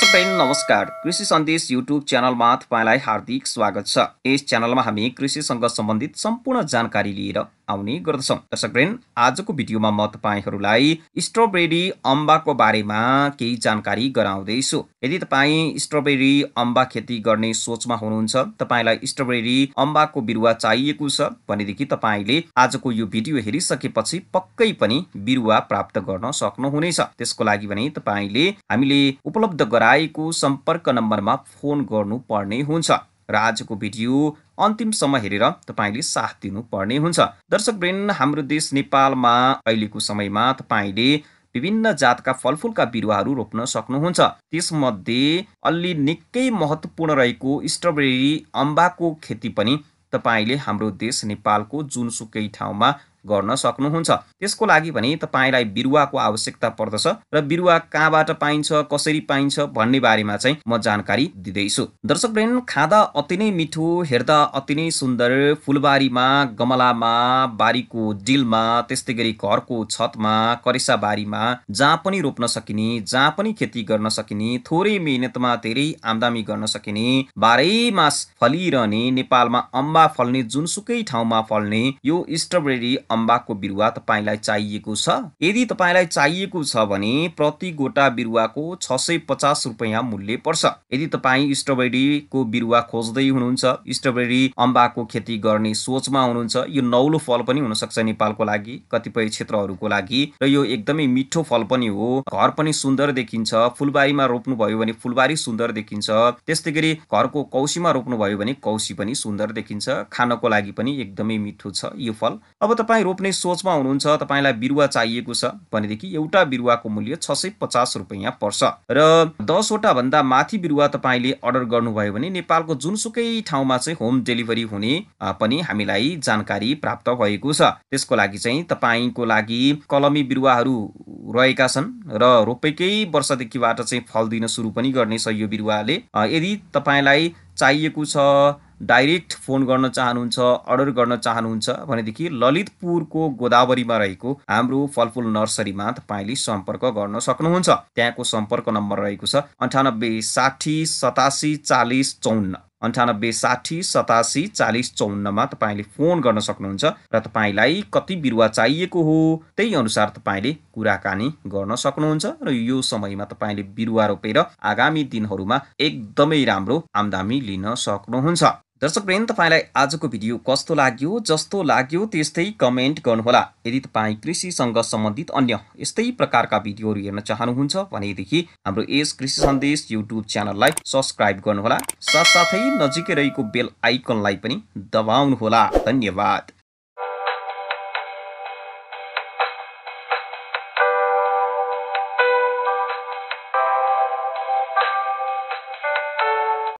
दर्शक नमस्कार कृषि सन्देश युट्युब च्यानलमा तपाईँलाई हार्दिक स्वागत छ यस च्यानलमा हामी कृषिसँग सम्बन्धित सम्पूर्ण जानकारी लिएर आउने गर्दछौँ दर्शकवृन्द आजको भिडियोमा म तपाईँहरूलाई स्ट्रबेरी अम्बाको बारेमा केही जानकारी गराउँदैछु यदि तपाईँ स्ट्रबेरी अम्बा खेती गर्ने सोचमा हुनुहुन्छ तपाईँलाई स्ट्रबेरी अम्बाको बिरुवा चाहिएको छ भनेदेखि तपाईँले आजको यो भिडियो हेरिसकेपछि पक्कै पनि बिरुवा प्राप्त गर्न सक्नुहुनेछ त्यसको लागि भने तपाईँले हामीले उपलब्ध गराएको सम्पर्क नम्बरमा फोन गर्नु पर्ने हुन्छ र आजको भिडियो अन्तिमसम्म हेरेर तपाईँले साथ दिनुपर्ने हुन्छ दर्शक ब्रेन हाम्रो देश नेपालमा अहिलेको समयमा तपाईँले विभिन्न जातका फलफुलका बिरुवाहरू रोप्न सक्नुहुन्छ त्यसमध्ये अलि निकै महत्त्वपूर्ण रहेको स्ट्रबेरी अम्बाको खेती पनि तपाईँले हाम्रो देश नेपालको जुनसुकै ठाउँमा गर्न सक्नुहुन्छ त्यसको लागि भने तपाईँलाई बिरुवाको आवश्यकता पर्दछ र बिरुवा कहाँबाट पाइन्छ कसरी पाइन्छ भन्ने बारेमा चाहिँ म जानकारी दिँदैछु दर्शक ब्रेन खाँदा अति नै मिठो हेर्दा अति नै सुन्दर फुलबारीमा गमलामा बारीको डिलमा त्यस्तै गरी घरको छतमा करेसा बारीमा जहाँ पनि रोप्न सकिने जहाँ पनि खेती गर्न सकिने थोरै मेहनतमा धेरै आमदामी गर्न सकिने बाह्रै मास फलिरहने नेपालमा अम्बा फल्ने जुनसुकै ठाउँमा फल्ने यो स्ट्रबेरी अम्बाको बिरुवा तपाईँलाई चाहिएको छ यदि तपाईँलाई चाहिएको छ भने प्रति गोटा बिरुवाको छ सय पचास रुपियाँ मूल्य पर्छ यदि तपाईँ स्ट्रबेरीको बिरुवा खोज्दै हुनुहुन्छ स्ट्रबेरी अम्बाको खेती गर्ने सोचमा हुनुहुन्छ यो नौलो फल पनि हुनसक्छ नेपालको लागि कतिपय क्षेत्रहरूको लागि र यो एकदमै मिठो फल पनि हो घर पनि सुन्दर देखिन्छ फुलबारीमा रोप्नुभयो भने फुलबारी सुन्दर देखिन्छ त्यस्तै गरी घरको कौसीमा रोप्नुभयो भने कौसी पनि सुन्दर देखिन्छ खानको लागि पनि एकदमै मिठो छ यो फल अब तपाईँ तपाईँ रोप्ने सोचमा हुनुहुन्छ तपाईँलाई बिरुवा चाहिएको छ भनेदेखि एउटा बिरुवाको मूल्य छ सय पचास रुपियाँ पर्छ र दसवटा भन्दा माथि बिरुवा तपाईँले अर्डर गर्नुभयो भने नेपालको जुनसुकै ठाउँमा चाहिँ होम डेलिभरी हुने पनि हामीलाई जानकारी प्राप्त भएको छ त्यसको लागि चाहिँ तपाईँको लागि कलमी बिरुवाहरू रहेका छन् र रोपेकै वर्षदेखिबाट चाहिँ फल दिन सुरु पनि गर्नेछ यो बिरुवाले यदि तपाईँलाई चाहिएको छ डाइरेक्ट फोन गर्न चाहनुहुन्छ अर्डर गर्न चाहनुहुन्छ भनेदेखि ललितपुरको गोदावरीमा रहेको हाम्रो फलफुल नर्सरीमा तपाईँले सम्पर्क गर्न सक्नुहुन्छ त्यहाँको सम्पर्क नम्बर रहेको छ अन्ठानब्बे साठी सतासी चालिस चौन्न अन्ठानब्बे साठी सतासी चालिस चौन्नमा तपाईँले फोन गर्न सक्नुहुन्छ र तपाईँलाई कति बिरुवा चाहिएको हो त्यही अनुसार तपाईँले कुराकानी गर्न सक्नुहुन्छ र यो समयमा तपाईँले बिरुवा रोपेर आगामी दिनहरूमा एकदमै राम्रो आमदामी लिन सक्नुहुन्छ दर्शक दर्शकवृन्द तपाईँलाई आजको भिडियो कस्तो लाग्यो जस्तो लाग्यो त्यस्तै कमेन्ट गर्नुहोला यदि तपाईँ कृषिसँग सम्बन्धित अन्य यस्तै प्रकारका भिडियोहरू हेर्न चाहनुहुन्छ भनेदेखि हाम्रो यस कृषि सन्देश युट्युब च्यानललाई सब्सक्राइब गर्नुहोला साथसाथै नजिकै रहेको बेल आइकनलाई पनि दबाउनुहोला धन्यवाद